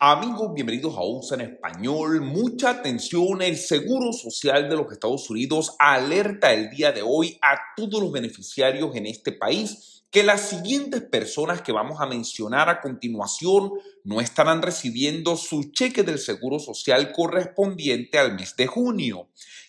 Amigos, bienvenidos a USA en español. Mucha atención, el Seguro Social de los Estados Unidos alerta el día de hoy a todos los beneficiarios en este país que las siguientes personas que vamos a mencionar a continuación no estarán recibiendo su cheque del Seguro Social correspondiente al mes de junio.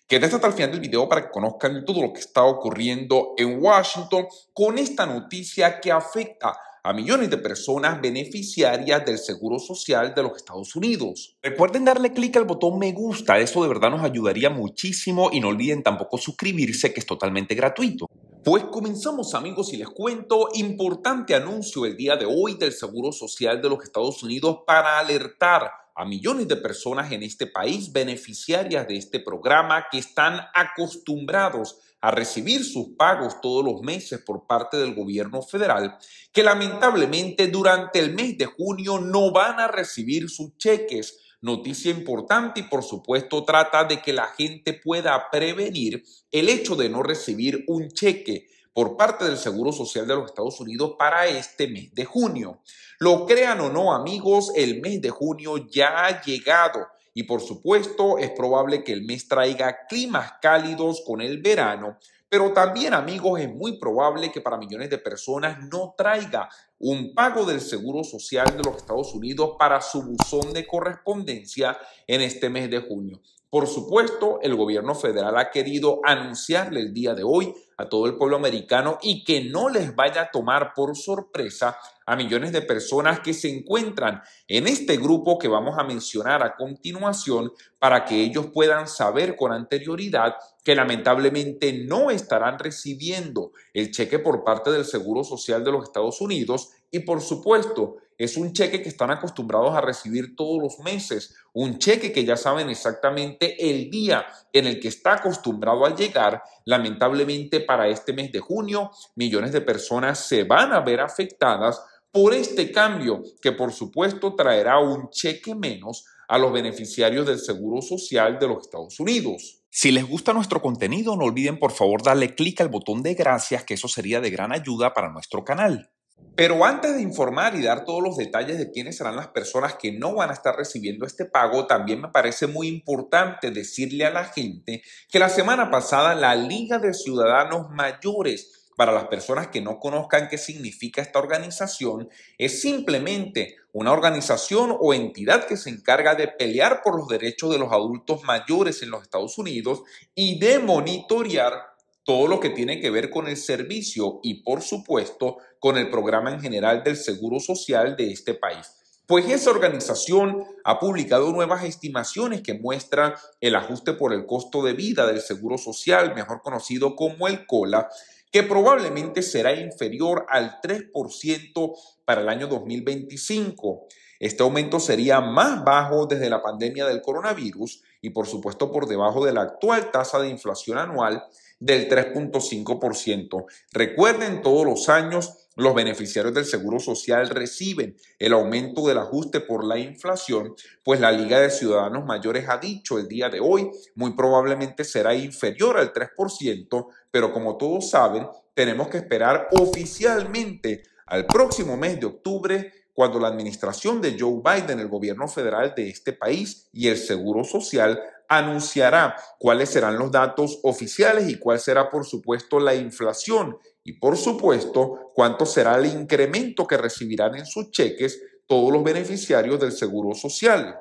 Quédate hasta el final del video para que conozcan todo lo que está ocurriendo en Washington con esta noticia que afecta a a millones de personas beneficiarias del Seguro Social de los Estados Unidos. Recuerden darle clic al botón me gusta, eso de verdad nos ayudaría muchísimo y no olviden tampoco suscribirse que es totalmente gratuito. Pues comenzamos amigos y les cuento importante anuncio el día de hoy del Seguro Social de los Estados Unidos para alertar a millones de personas en este país beneficiarias de este programa que están acostumbrados a recibir sus pagos todos los meses por parte del gobierno federal, que lamentablemente durante el mes de junio no van a recibir sus cheques. Noticia importante y por supuesto trata de que la gente pueda prevenir el hecho de no recibir un cheque por parte del Seguro Social de los Estados Unidos para este mes de junio. Lo crean o no amigos, el mes de junio ya ha llegado y por supuesto, es probable que el mes traiga climas cálidos con el verano, pero también amigos, es muy probable que para millones de personas no traiga un pago del Seguro Social de los Estados Unidos para su buzón de correspondencia en este mes de junio. Por supuesto, el gobierno federal ha querido anunciarle el día de hoy a todo el pueblo americano y que no les vaya a tomar por sorpresa a millones de personas que se encuentran en este grupo que vamos a mencionar a continuación para que ellos puedan saber con anterioridad que lamentablemente no estarán recibiendo el cheque por parte del Seguro Social de los Estados Unidos y por supuesto es un cheque que están acostumbrados a recibir todos los meses, un cheque que ya saben exactamente el día en el que está acostumbrado a llegar. Lamentablemente para este mes de junio, millones de personas se van a ver afectadas por este cambio que por supuesto traerá un cheque menos a los beneficiarios del Seguro Social de los Estados Unidos. Si les gusta nuestro contenido, no olviden por favor darle clic al botón de gracias, que eso sería de gran ayuda para nuestro canal. Pero antes de informar y dar todos los detalles de quiénes serán las personas que no van a estar recibiendo este pago, también me parece muy importante decirle a la gente que la semana pasada la Liga de Ciudadanos Mayores, para las personas que no conozcan qué significa esta organización, es simplemente una organización o entidad que se encarga de pelear por los derechos de los adultos mayores en los Estados Unidos y de monitorear todo lo que tiene que ver con el servicio y, por supuesto, con el programa en general del Seguro Social de este país. Pues esa organización ha publicado nuevas estimaciones que muestran el ajuste por el costo de vida del Seguro Social, mejor conocido como el COLA, que probablemente será inferior al 3% para el año 2025. Este aumento sería más bajo desde la pandemia del coronavirus y por supuesto por debajo de la actual tasa de inflación anual del 3.5%. Recuerden, todos los años los beneficiarios del Seguro Social reciben el aumento del ajuste por la inflación, pues la Liga de Ciudadanos Mayores ha dicho el día de hoy muy probablemente será inferior al 3%, pero como todos saben, tenemos que esperar oficialmente al próximo mes de octubre cuando la administración de Joe Biden, el gobierno federal de este país y el Seguro Social anunciará cuáles serán los datos oficiales y cuál será, por supuesto, la inflación y, por supuesto, cuánto será el incremento que recibirán en sus cheques todos los beneficiarios del Seguro Social.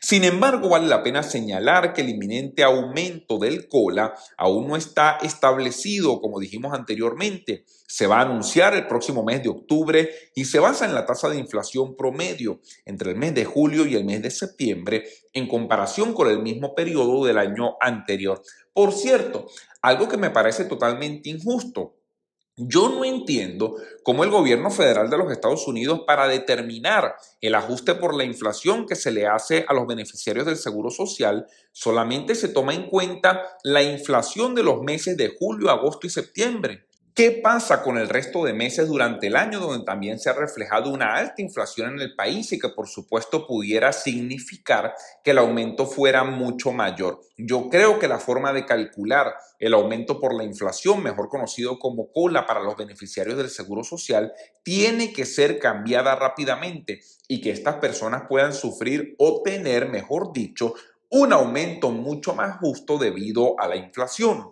Sin embargo, vale la pena señalar que el inminente aumento del cola aún no está establecido, como dijimos anteriormente. Se va a anunciar el próximo mes de octubre y se basa en la tasa de inflación promedio entre el mes de julio y el mes de septiembre en comparación con el mismo periodo del año anterior. Por cierto, algo que me parece totalmente injusto yo no entiendo cómo el gobierno federal de los Estados Unidos para determinar el ajuste por la inflación que se le hace a los beneficiarios del Seguro Social solamente se toma en cuenta la inflación de los meses de julio, agosto y septiembre. ¿Qué pasa con el resto de meses durante el año donde también se ha reflejado una alta inflación en el país y que por supuesto pudiera significar que el aumento fuera mucho mayor? Yo creo que la forma de calcular el aumento por la inflación, mejor conocido como cola para los beneficiarios del Seguro Social, tiene que ser cambiada rápidamente y que estas personas puedan sufrir o tener, mejor dicho, un aumento mucho más justo debido a la inflación.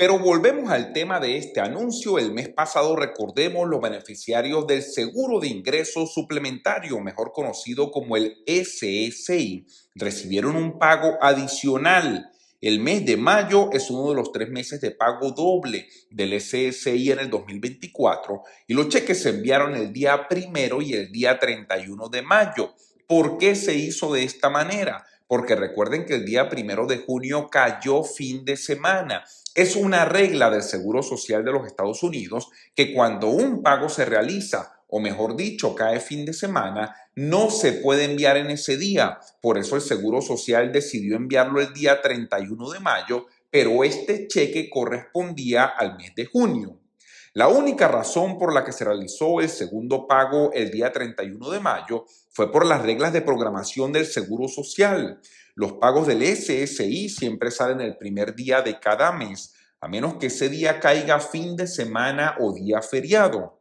Pero volvemos al tema de este anuncio. El mes pasado recordemos los beneficiarios del Seguro de Ingreso Suplementario, mejor conocido como el SSI, recibieron un pago adicional. El mes de mayo es uno de los tres meses de pago doble del SSI en el 2024 y los cheques se enviaron el día primero y el día 31 de mayo. ¿Por qué se hizo de esta manera? porque recuerden que el día primero de junio cayó fin de semana. Es una regla del Seguro Social de los Estados Unidos que cuando un pago se realiza o mejor dicho, cae fin de semana, no se puede enviar en ese día. Por eso el Seguro Social decidió enviarlo el día 31 de mayo, pero este cheque correspondía al mes de junio. La única razón por la que se realizó el segundo pago el día 31 de mayo fue por las reglas de programación del Seguro Social. Los pagos del SSI siempre salen el primer día de cada mes, a menos que ese día caiga fin de semana o día feriado.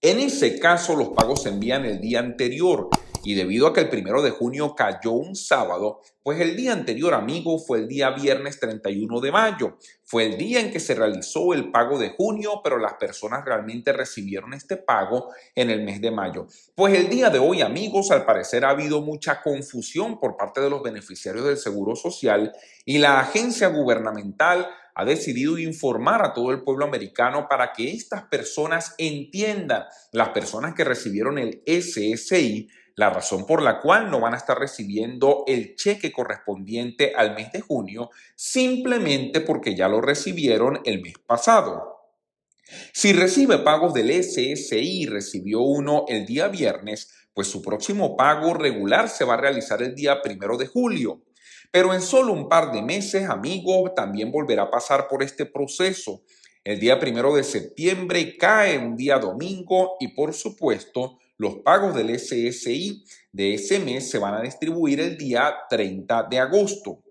En ese caso, los pagos se envían el día anterior y debido a que el primero de junio cayó un sábado, pues el día anterior, amigos, fue el día viernes 31 de mayo. Fue el día en que se realizó el pago de junio, pero las personas realmente recibieron este pago en el mes de mayo. Pues el día de hoy, amigos, al parecer ha habido mucha confusión por parte de los beneficiarios del Seguro Social y la agencia gubernamental ha decidido informar a todo el pueblo americano para que estas personas entiendan, las personas que recibieron el SSI, la razón por la cual no van a estar recibiendo el cheque correspondiente al mes de junio simplemente porque ya lo recibieron el mes pasado. Si recibe pagos del SSI y recibió uno el día viernes, pues su próximo pago regular se va a realizar el día primero de julio. Pero en solo un par de meses, amigo, también volverá a pasar por este proceso. El día primero de septiembre cae un día domingo y por supuesto los pagos del SSI de ese mes se van a distribuir el día 30 de agosto.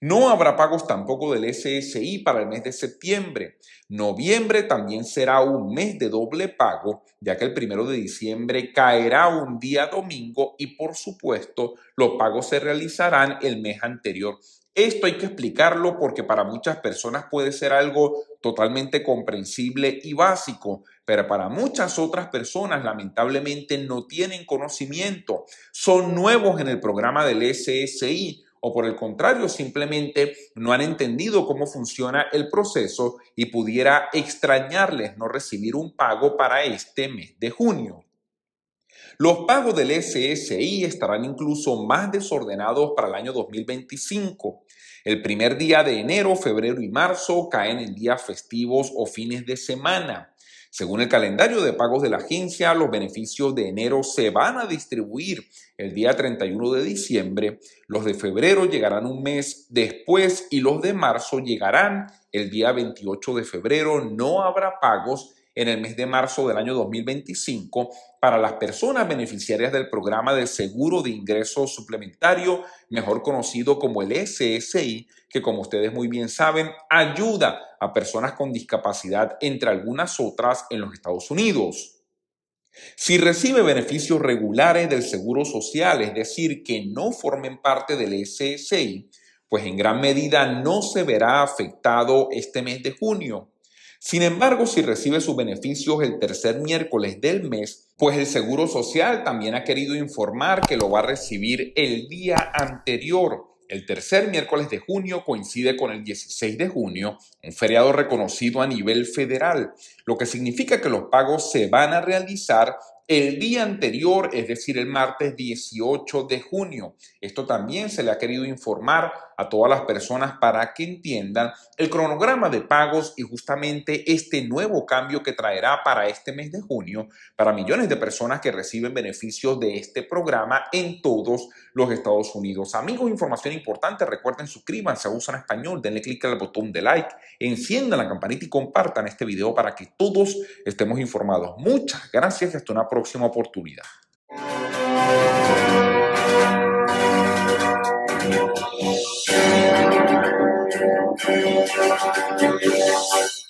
No habrá pagos tampoco del SSI para el mes de septiembre. Noviembre también será un mes de doble pago, ya que el primero de diciembre caerá un día domingo y por supuesto los pagos se realizarán el mes anterior esto hay que explicarlo porque para muchas personas puede ser algo totalmente comprensible y básico, pero para muchas otras personas lamentablemente no tienen conocimiento, son nuevos en el programa del SSI o por el contrario simplemente no han entendido cómo funciona el proceso y pudiera extrañarles no recibir un pago para este mes de junio. Los pagos del SSI estarán incluso más desordenados para el año 2025. El primer día de enero, febrero y marzo caen en días festivos o fines de semana. Según el calendario de pagos de la agencia, los beneficios de enero se van a distribuir el día 31 de diciembre, los de febrero llegarán un mes después y los de marzo llegarán el día 28 de febrero. No habrá pagos en el mes de marzo del año 2025 para las personas beneficiarias del programa de seguro de ingreso suplementario, mejor conocido como el SSI, que como ustedes muy bien saben, ayuda a personas con discapacidad, entre algunas otras, en los Estados Unidos. Si recibe beneficios regulares del Seguro Social, es decir, que no formen parte del SSI, pues en gran medida no se verá afectado este mes de junio, sin embargo, si recibe sus beneficios el tercer miércoles del mes, pues el Seguro Social también ha querido informar que lo va a recibir el día anterior. El tercer miércoles de junio coincide con el 16 de junio, un feriado reconocido a nivel federal, lo que significa que los pagos se van a realizar el día anterior, es decir, el martes 18 de junio. Esto también se le ha querido informar a todas las personas para que entiendan el cronograma de pagos y justamente este nuevo cambio que traerá para este mes de junio para millones de personas que reciben beneficios de este programa en todos los Estados Unidos. Amigos, información importante, recuerden suscríbanse a Usan Español, denle clic al botón de like, enciendan la campanita y compartan este video para que todos estemos informados. Muchas gracias y hasta una próxima oportunidad.